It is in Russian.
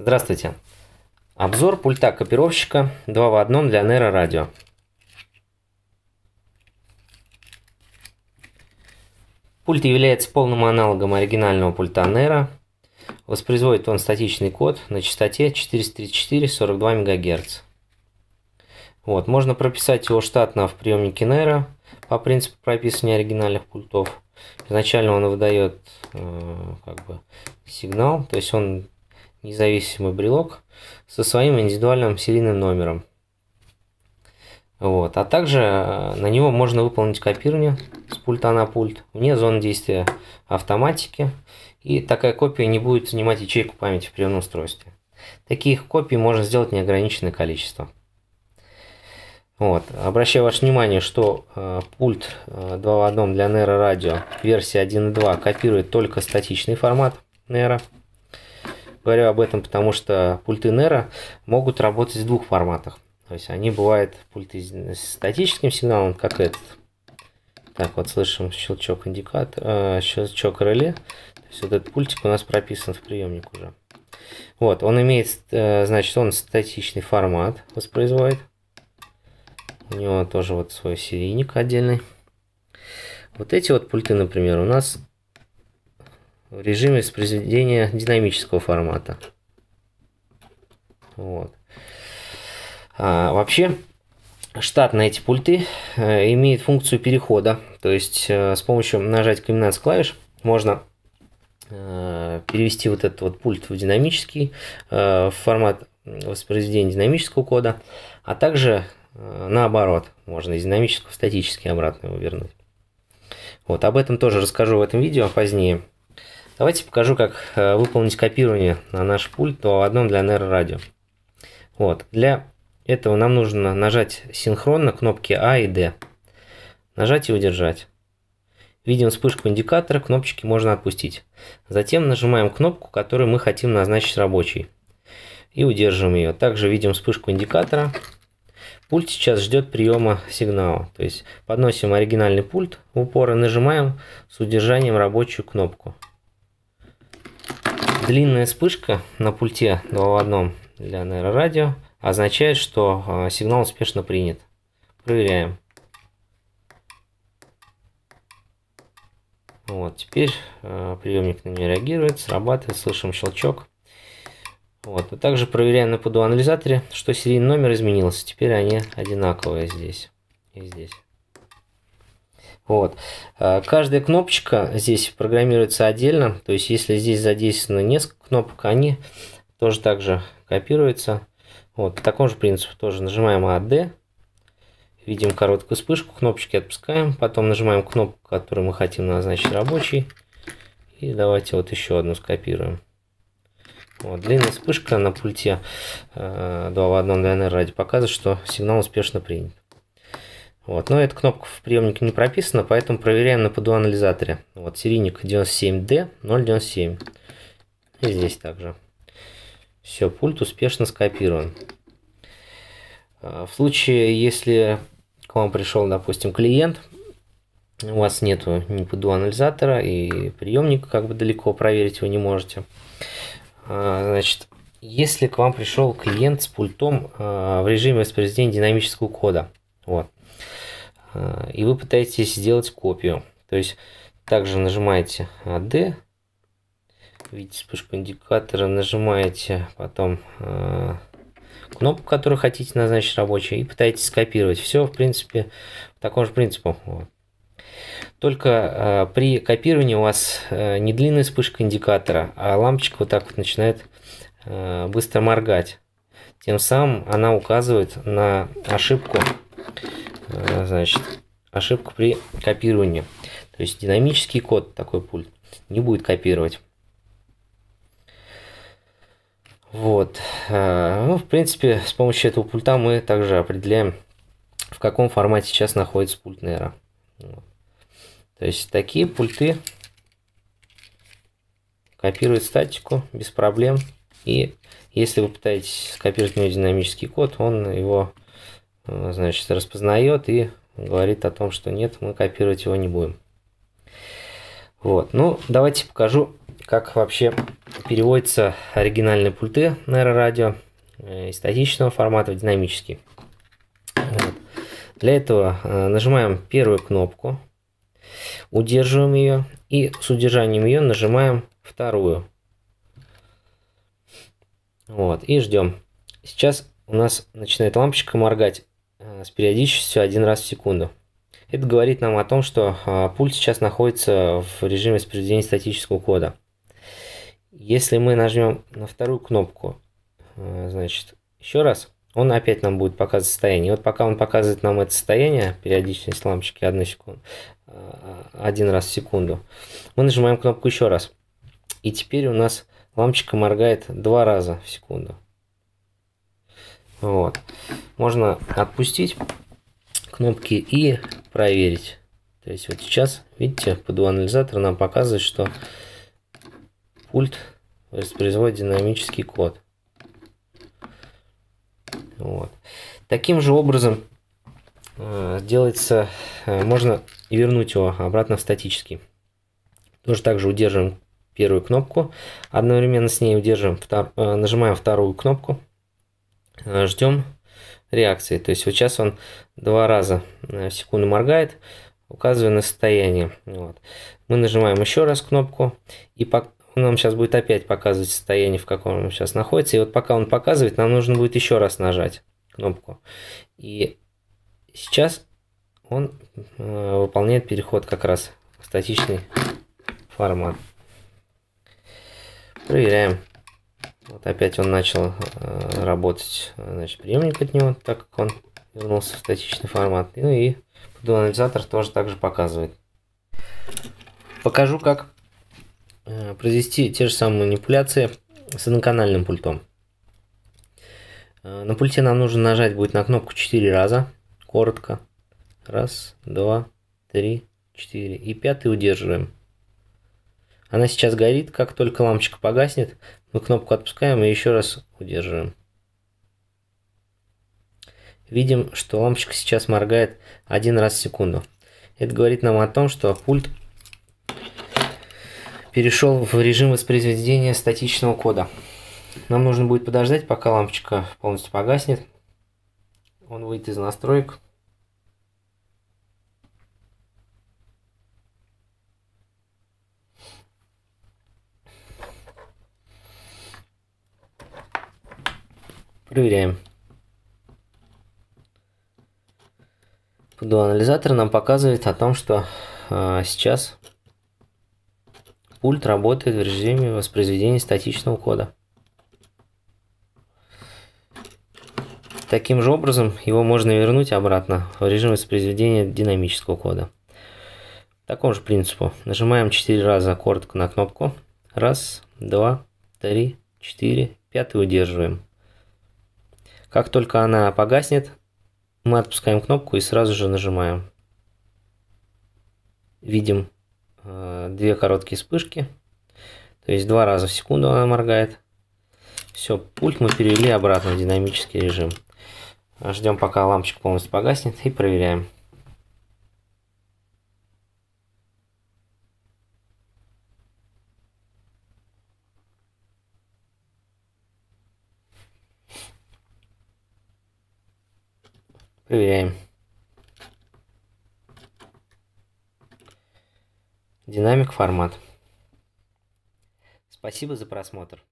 Здравствуйте. Обзор пульта копировщика 2 в 1 для Nero Radio. Пульт является полным аналогом оригинального пульта Nero. Воспроизводит он статичный код на частоте 434-42 МГц. Вот, можно прописать его штатно в приемнике Nero по принципу прописывания оригинальных пультов. Изначально он выдает э, как бы сигнал, то есть он независимый брелок со своим индивидуальным серийным номером. Вот. А также э, на него можно выполнить копирование с пульта на пульт вне зоны действия автоматики. И такая копия не будет занимать ячейку памяти в приемном устройстве. Таких копий можно сделать неограниченное количество. Вот. Обращаю ваше внимание, что э, пульт э, 2 в 1 для Nero Радио версии 1.2 копирует только статичный формат Nero. Говорю об этом, потому что пульты Nero могут работать в двух форматах. То есть они бывают пульты с статическим сигналом, как этот. Так, вот слышим щелчок индикатор, э, щелчок реле. То есть вот этот пультик у нас прописан в приемник уже. Вот, он имеет, э, значит, он статичный формат воспроизводит. У него тоже вот свой серийник отдельный. Вот эти вот пульты, например, у нас в режиме воспроизведения динамического формата. Вот. А, вообще, штатные эти пульты э, имеют функцию перехода. То есть э, с помощью нажать комбинации клавиш можно э, перевести вот этот вот пульт в динамический, э, формат воспроизведения динамического кода, а также э, наоборот, можно из динамического в статический обратно его вернуть. Вот, об этом тоже расскажу в этом видео а позднее. Давайте покажу, как э, выполнить копирование на наш пульт в одном для NR радио. Вот. Для этого нам нужно нажать синхронно кнопки А и Д, Нажать и удержать. Видим вспышку индикатора, кнопочки можно отпустить. Затем нажимаем кнопку, которую мы хотим назначить рабочей. И удерживаем ее. Также видим вспышку индикатора. Пульт сейчас ждет приема сигнала. То есть подносим оригинальный пульт в упор и нажимаем с удержанием рабочую кнопку. Длинная вспышка на пульте 2 в 1 для нейрорадио означает, что а, сигнал успешно принят. Проверяем. Вот, теперь а, приемник на нее реагирует, срабатывает, слышим щелчок. Вот, и а также проверяем на ПДУ-анализаторе, что серийный номер изменился. Теперь они одинаковые здесь и здесь. Вот. Э, каждая кнопочка здесь программируется отдельно, то есть если здесь задействовано несколько кнопок, они тоже также копируются. Вот, по такому же принципу тоже нажимаем AD, видим короткую вспышку, кнопочки отпускаем, потом нажимаем кнопку, которую мы хотим назначить рабочий, и давайте вот еще одну скопируем. Вот, длинная вспышка на пульте э, 2 в 1 ДНР ради показа, что сигнал успешно принят. Вот. Но эта кнопка в приемнике не прописана, поэтому проверяем на ПДУ анализаторе. Вот серийник 97D 097. И здесь также. Все, пульт успешно скопирован. А, в случае, если к вам пришел, допустим, клиент, у вас нету ни ПДУ анализатора и приемника, как бы далеко проверить вы не можете. А, значит, если к вам пришел клиент с пультом а, в режиме воспроизведения динамического кода, вот, и вы пытаетесь сделать копию. То есть также нажимаете AD, видите вспышку индикатора, нажимаете потом э, кнопку, которую хотите назначить рабочей, и пытаетесь скопировать. Все, в принципе, по такому же принципу. Вот. Только э, при копировании у вас э, не длинная вспышка индикатора, а лампочка вот так вот начинает э, быстро моргать. Тем самым она указывает на ошибку Э, значит, ошибку при копировании. То есть динамический код такой пульт не будет копировать. Вот. Э, ну, в принципе, с помощью этого пульта мы также определяем, в каком формате сейчас находится пульт Nero. То есть такие пульты копируют статику без проблем. И если вы пытаетесь скопировать у динамический код, он его Э, значит, распознает и говорит о том, что нет, мы копировать его не будем. Вот, ну, давайте покажу, как вообще переводятся оригинальные пульты радио э, из статичного формата в динамический. Вот. Для этого э, нажимаем первую кнопку, удерживаем ее и с удержанием ее нажимаем вторую. Вот, и ждем. Сейчас у нас начинает лампочка моргать Э, с периодичностью один раз в секунду. Это говорит нам о том, что э, пульт сейчас находится в режиме воспроизведения статического кода. Если мы нажмем на вторую кнопку, э, значит, еще раз, он опять нам будет показывать состояние. И вот пока он показывает нам это состояние, периодичность лампочки 1 секунду, один раз в секунду, мы нажимаем кнопку еще раз. И теперь у нас лампочка моргает два раза в секунду. Вот. Можно отпустить кнопки и проверить. То есть вот сейчас, видите, ПДУ анализатор нам показывает, что пульт воспроизводит динамический код. Вот. Таким же образом э, делается, э, можно вернуть его обратно в статический. Тоже также удерживаем первую кнопку, одновременно с ней удерживаем, втор, э, нажимаем вторую кнопку, Э, ждем реакции. То есть вот сейчас он два раза э, в секунду моргает, указывая на состояние. Вот. Мы нажимаем еще раз кнопку, и по... нам сейчас будет опять показывать состояние, в каком он сейчас находится. И вот пока он показывает, нам нужно будет еще раз нажать кнопку. И сейчас он э, выполняет переход как раз в статичный формат. Проверяем. Вот опять он начал э, работать, э, значит, приемник от него, так как он вернулся в статичный формат. Ну и анализатор тоже также показывает. Покажу, как э, произвести те же самые манипуляции с одноканальным пультом. Э, на пульте нам нужно нажать будет на кнопку 4 раза, коротко. Раз, два, три, четыре. И пятый удерживаем. Она сейчас горит, как только лампочка погаснет, мы кнопку отпускаем и еще раз удерживаем. Видим, что лампочка сейчас моргает один раз в секунду. Это говорит нам о том, что пульт перешел в режим воспроизведения статичного кода. Нам нужно будет подождать, пока лампочка полностью погаснет. Он выйдет из настроек. Проверяем. Анализатор нам показывает о том, что э, сейчас пульт работает в режиме воспроизведения статичного кода. Таким же образом его можно вернуть обратно в режим воспроизведения динамического кода. Такому же принципу. Нажимаем 4 раза коротко на кнопку. Раз, два, три, четыре, пятый удерживаем. Как только она погаснет, мы отпускаем кнопку и сразу же нажимаем. Видим э, две короткие вспышки, то есть два раза в секунду она моргает. Все, пульт мы перевели обратно в динамический режим. Ждем, пока лампочка полностью погаснет и проверяем. Проверяем. Динамик формат. Спасибо за просмотр.